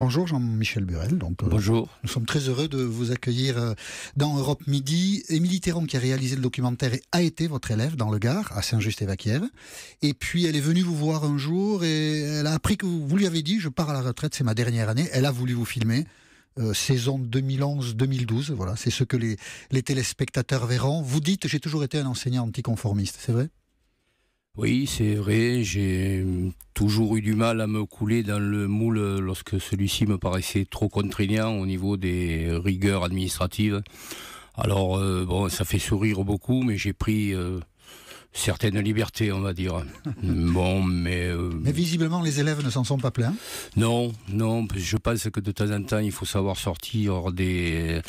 Bonjour Jean-Michel Burel. Donc, euh, Bonjour. nous sommes très heureux de vous accueillir euh, dans Europe Midi. Émilie Théron, qui a réalisé le documentaire et a été votre élève dans le Gard, à saint just et Et puis elle est venue vous voir un jour et elle a appris que vous, lui avez dit Je pars à la retraite, c'est ma dernière année. Elle a voulu vous filmer. Euh, saison 2011-2012, voilà, c'est ce que les, les téléspectateurs verront. Vous dites J'ai toujours été un enseignant anticonformiste, c'est vrai oui, c'est vrai, j'ai toujours eu du mal à me couler dans le moule lorsque celui-ci me paraissait trop contraignant au niveau des rigueurs administratives. Alors, euh, bon, ça fait sourire beaucoup, mais j'ai pris euh, certaines libertés, on va dire. bon, mais... Euh, mais visiblement, les élèves ne s'en sont pas plaints Non, non, je pense que de temps en temps, il faut savoir sortir des,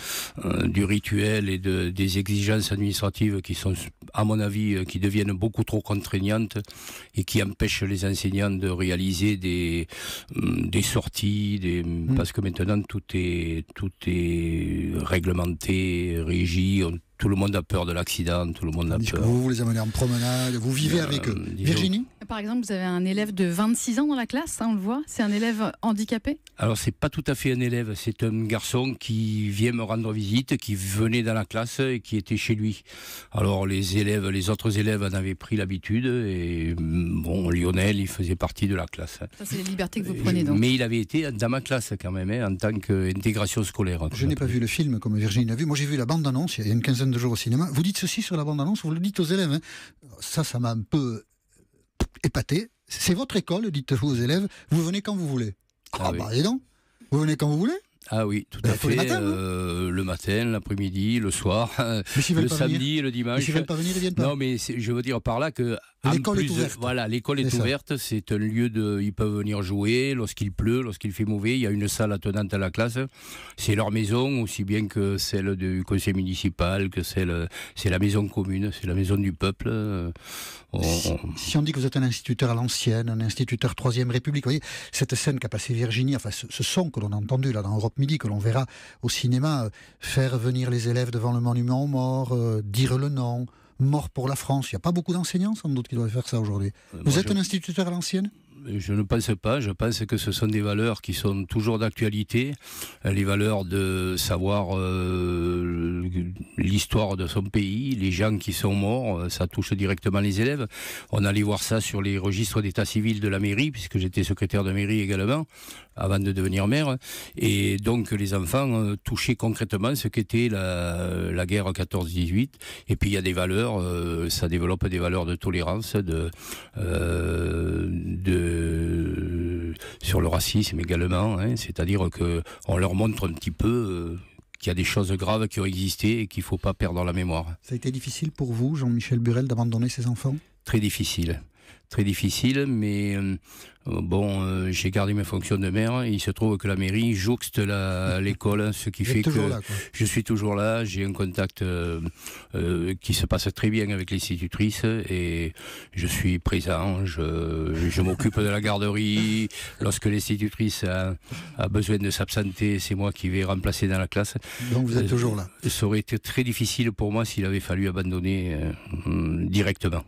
du rituel et des exigences administratives qui sont à mon avis, euh, qui deviennent beaucoup trop contraignantes et qui empêchent les enseignants de réaliser des, hum, des sorties, hum, mm. parce que maintenant tout est, tout est réglementé, régi, tout le monde a peur de l'accident, tout le monde a peur. Vous, les amenez en promenade, vous vivez euh, avec eux. Virginie Par exemple, vous avez un élève de 26 ans dans la classe, hein, on le voit, c'est un élève handicapé Alors, c'est pas tout à fait un élève, c'est un garçon qui vient me rendre visite, qui venait dans la classe et qui était chez lui. Alors, les élèves, les autres élèves en avaient pris l'habitude et mm, bon, Lionel, il faisait partie de la classe. Ça, c'est les libertés que vous prenez donc. Mais il avait été dans ma classe quand même, hein, en tant qu'intégration scolaire. Je n'ai pas vu le film comme Virginie l'a vu. Moi, j'ai vu la bande-annonce il y a une quinzaine de jour au cinéma. Vous dites ceci sur la bande-annonce, vous le dites aux élèves. Hein. Ça, ça m'a un peu épaté. C'est votre école, dites-vous aux élèves. Vous venez quand vous voulez. Ah, ah bah, donc Vous venez quand vous voulez ah oui, tout bah, à fait. Euh, le matin, l'après-midi, le soir, le samedi, le dimanche. Mais pas venir, ils pas. Non, mais je veux dire par là que l'école est ouverte. Voilà, l'école est, ouverte. C'est un lieu de, ils peuvent venir jouer lorsqu'il pleut, lorsqu'il fait mauvais. Il y a une salle attenante à la classe. C'est leur maison aussi bien que celle du conseil municipal, que celle, c'est la maison commune, c'est la maison du peuple. Euh, si, on... dit que vous êtes un instituteur à l'ancienne, un instituteur troisième République, vous voyez cette scène qu'a passé Virginie, enfin ce, ce son que l'on a entendu là dans Europe midi, que l'on verra au cinéma, euh, faire venir les élèves devant le monument aux morts, euh, dire le nom, mort pour la France. Il n'y a pas beaucoup d'enseignants, sans doute, qui doivent faire ça aujourd'hui. Euh, Vous êtes un instituteur à l'ancienne je ne pense pas. Je pense que ce sont des valeurs qui sont toujours d'actualité. Les valeurs de savoir l'histoire de son pays, les gens qui sont morts, ça touche directement les élèves. On allait voir ça sur les registres d'état civil de la mairie, puisque j'étais secrétaire de mairie également avant de devenir mère. Et donc les enfants euh, touchaient concrètement ce qu'était la, la guerre 14-18. Et puis il y a des valeurs, euh, ça développe des valeurs de tolérance, de, euh, de sur le racisme également. Hein. C'est-à-dire qu'on leur montre un petit peu qu'il y a des choses graves qui ont existé et qu'il ne faut pas perdre la mémoire. Ça a été difficile pour vous, Jean-Michel Burel, d'abandonner ses enfants Très difficile très difficile, mais euh, bon, euh, j'ai gardé mes fonctions de maire. Il se trouve que la mairie jouxte l'école, ce qui fait que je suis toujours là. J'ai un contact euh, qui se passe très bien avec l'institutrice et je suis présent. Je, m'occupe de la garderie. Lorsque l'institutrice a, besoin de s'absenter, c'est moi qui vais remplacer dans la classe. Donc vous êtes toujours là. Ça aurait été très difficile pour moi s'il avait fallu abandonner directement.